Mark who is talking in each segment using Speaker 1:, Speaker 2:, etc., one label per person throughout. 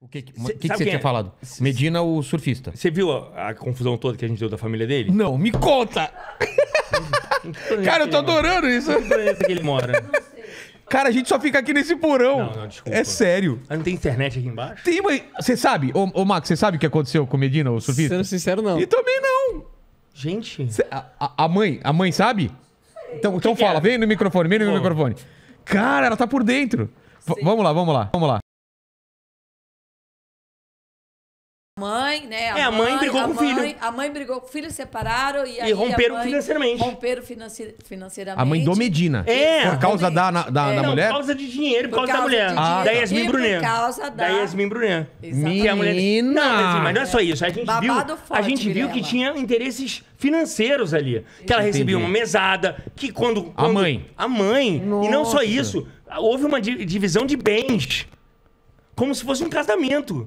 Speaker 1: O que, que, cê, que, que você é? tinha falado? Medina, o surfista. Você viu a, a, confusão toda que a gente deu da família dele? Não, me conta! Cara, eu tô adorando isso. Que que ele mora? Cara, a gente só fica aqui nesse porão. Não, não, desculpa. É sério. Mas não tem internet aqui embaixo? Tem, mas... Você sabe? Ô, ô Max, você sabe o que aconteceu com Medina, o surfista? Sendo sincero, não. E também não. Gente... Cê, a, a, mãe, a mãe sabe? Então, então fala, é? vem no microfone, vem no microfone. Cara, ela tá por dentro. Vamos lá, vamos lá, vamos lá. mãe, né? A é, a mãe, brigou a com o filho. A mãe brigou com o filho, separaram e, e romperam financeiramente. Romperam financeiramente. A mãe do Medina. É. Por causa da, da, é. da não, mulher? Por causa de dinheiro, por, por causa, causa, da mulher. Ah, da Yasmin Brunet. Por causa da... da Yasmin Brunet. Menina! A mulher... Não, assim, mas não é só isso. A gente Babado viu, forte, a gente viu que tinha interesses financeiros ali. Que ela recebia uma mesada, que quando... quando a mãe. A mãe. Nossa. E não só isso. Houve uma divisão de bens. Como se fosse um casamento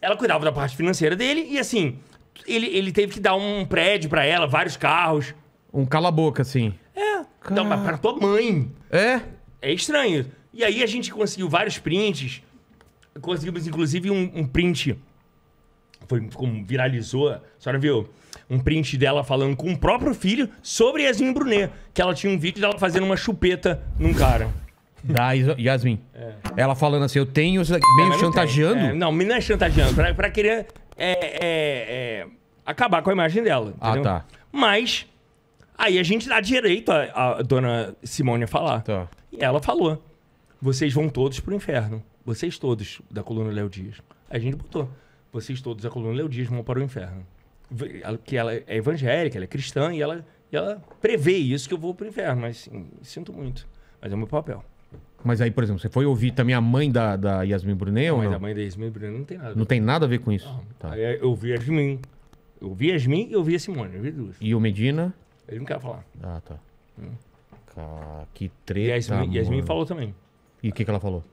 Speaker 1: ela cuidava da parte financeira dele e assim, ele, ele teve que dar um prédio para ela, vários carros. Um cala-boca, assim. É. Car... Não, mas pra tua mãe. É? É estranho. E aí a gente conseguiu vários prints. Conseguimos, inclusive, um, um print. Foi como viralizou. A senhora viu? Um print dela falando com o próprio filho sobre Yasmin Brunet. Que ela tinha um vídeo dela fazendo uma chupeta num cara. Da Yasmin. É. Ela falando assim, eu tenho, é, meio chantageando. Não, é, não, não é chantageando, pra, pra querer é, é, é acabar com a imagem dela. Ah, entendeu? Ah, tá. Mas, aí a gente dá direito a, a dona Simone a falar. Tá. E ela falou: vocês vão todos pro inferno. Vocês todos, da coluna Léo Dias. A gente botou. Vocês todos, da coluna Léo Dias, vão para o inferno. Que ela é evangélica, ela é cristã e ela, e ela prevê isso que eu vou pro inferno. Mas, assim, sinto muito. Mas é o meu papel. Mas aí, por exemplo, você foi ouvir também a mãe da, da Yasmin Brunet? Não, mas não? a mãe da Yasmin Brunet não tem nada. Não tem nada a ver com isso? Tá. Aí eu vi a Yasmin. Eu vi a Yasmin e eu vi a Simone. Eu vi duas. E o Medina? Ele não quer falar. Ah, tá. Hum. Cara, que treta. E a Yasmin, Yasmin falou também. E o que, que ela falou?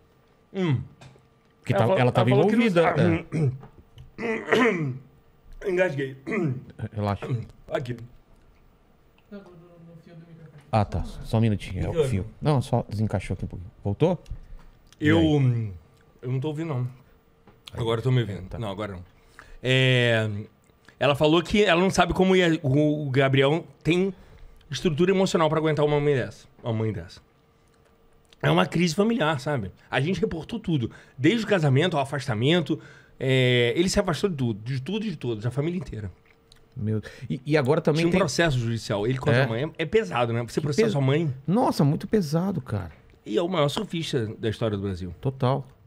Speaker 1: Hum.
Speaker 2: ela, tá, falou, ela tava ela envolvida. Não...
Speaker 1: É. Engasguei. Relaxa. Aqui. Ah, tá. Só um minutinho. É o fio. Não, só desencaixou aqui um pouquinho. Voltou?
Speaker 2: Eu. Hum,
Speaker 1: eu não tô ouvindo, não. Agora eu tô me ouvindo. Tá. Não, agora não. É, ela falou que ela não sabe como ia- o Gabriel tem estrutura emocional pra aguentar uma mãe dessa. Uma mãe dessa. É uma crise familiar, sabe? A gente reportou tudo. Desde o casamento ao afastamento. é, ele se afastou de tudo, de tudo e de todos, a família inteira. Meu... E, e agora também. Tinha um tem... processo judicial. Ele contra é? a mãe é pesado, né? Você processa pes... mãe. Nossa, muito pesado, cara. E é o maior surfista da história do Brasil. Total.